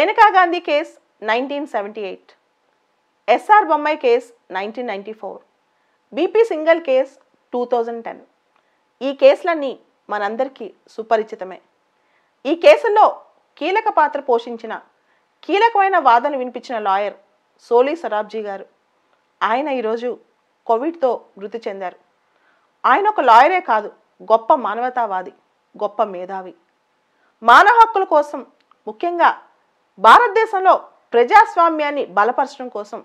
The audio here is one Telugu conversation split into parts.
ఎనకా Gandhi case nineteen seventy eight SR Bommai case nineteen ninety four BP Singhal case two thousand ten ఈ కేసులన్నీ మనందరికీ సుపరిచితమే ఈ కేసుల్లో కీలక పాత్ర పోషించిన కీలకమైన వాదన వినిపించిన లాయర్ సోలీ సరాబ్జీ గారు ఆయన ఈరోజు కోవిడ్తో మృతి చెందారు ఆయన ఒక లాయరే కాదు గొప్ప మానవతావాది గొప్ప మేధావి మానవ హక్కుల కోసం ముఖ్యంగా భారతదేశంలో ప్రజాస్వామ్యాన్ని బలపరచడం కోసం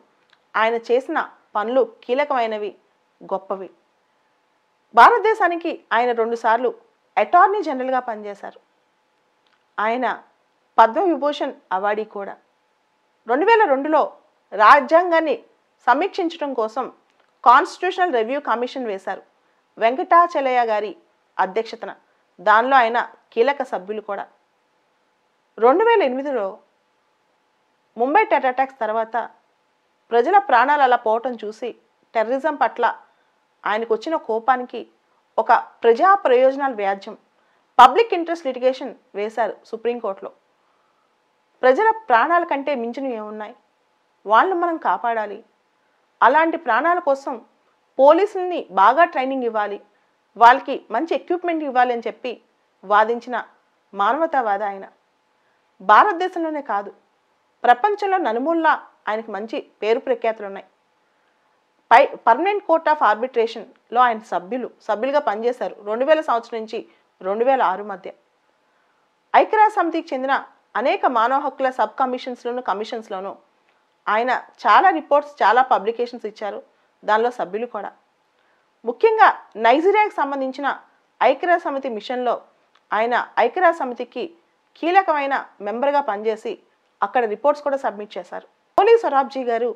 ఆయన చేసిన పనులు కీలకమైనవి గొప్పవి భారతదేశానికి ఆయన రెండుసార్లు అటార్నీ జనరల్గా పనిచేశారు ఆయన పద్మవిభూషణ్ అవార్డీ కూడా రెండు వేల రెండులో రాజ్యాంగాన్ని సమీక్షించడం కోసం కాన్స్టిట్యూషనల్ రివ్యూ కమిషన్ వేశారు వెంకటాచలయ్య గారి అధ్యక్షతన దానిలో ఆయన కీలక సభ్యులు కూడా రెండు వేల ఎనిమిదిలో ముంబై టెర్రర్ అటాక్స్ తర్వాత ప్రజల ప్రాణాలు అలా పోవటం చూసి టెర్రరిజం పట్ల ఆయనకు వచ్చిన కోపానికి ఒక ప్రజా ప్రయోజనాల వ్యాజ్యం పబ్లిక్ ఇంట్రెస్ట్ లిటిగేషన్ వేశారు సుప్రీంకోర్టులో ప్రజల ప్రాణాల కంటే మించినవి ఏమున్నాయి వాళ్ళు మనం కాపాడాలి అలాంటి ప్రాణాల కోసం పోలీసుల్ని బాగా ట్రైనింగ్ ఇవ్వాలి వాళ్ళకి మంచి ఎక్విప్మెంట్ ఇవ్వాలి అని చెప్పి వాదించిన మానవతావాద ఆయన భారతదేశంలోనే కాదు ప్రపంచంలో నలుమూల్లా ఆయనకు మంచి పేరు ప్రఖ్యాతులు ఉన్నాయి పై పర్మనెంట్ కోర్ట్ ఆఫ్ ఆర్బిట్రేషన్లో ఆయన సభ్యులు సభ్యులుగా పనిచేశారు రెండు వేల సంవత్సరం నుంచి రెండు వేల ఆరు మధ్య ఐక్యరాజ్య సమితికి చెందిన అనేక మానవ హక్కుల సబ్ కమిషన్స్లోను కమిషన్స్లోను ఆయన చాలా రిపోర్ట్స్ చాలా పబ్లికేషన్స్ ఇచ్చారు దానిలో సభ్యులు కూడా ముఖ్యంగా నైజీరియాకి సంబంధించిన ఐక్యరాజ్య సమితి మిషన్లో ఆయన ఐక్యరాజ్య సమితికి కీలకమైన మెంబర్గా పనిచేసి అక్కడ రిపోర్ట్స్ కూడా సబ్మిట్ చేశారు పోలీ సొరాబ్జీ గారు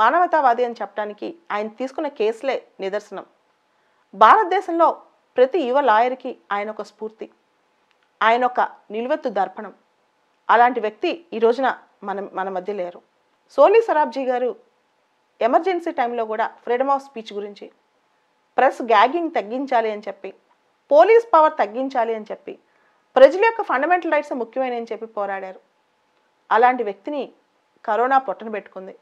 మానవతావాది అని చెప్పడానికి ఆయన తీసుకున్న కేసులే నిదర్శనం భారతదేశంలో ప్రతి యువ లాయర్కి ఆయన ఒక స్ఫూర్తి ఆయన ఒక నిలువెత్తు దర్పణం అలాంటి వ్యక్తి ఈ రోజున మన మన మధ్య లేరు సోలీ సరాబ్జీ గారు ఎమర్జెన్సీ టైంలో కూడా ఫ్రీడమ్ ఆఫ్ స్పీచ్ గురించి ప్రెస్ గ్యాగింగ్ తగ్గించాలి అని చెప్పి పోలీస్ పవర్ తగ్గించాలి అని చెప్పి ప్రజల యొక్క ఫండమెంటల్ రైట్స్ ముఖ్యమైనవి అని చెప్పి పోరాడారు అలాంటి వ్యక్తిని కరోనా పొట్టన పెట్టుకుంది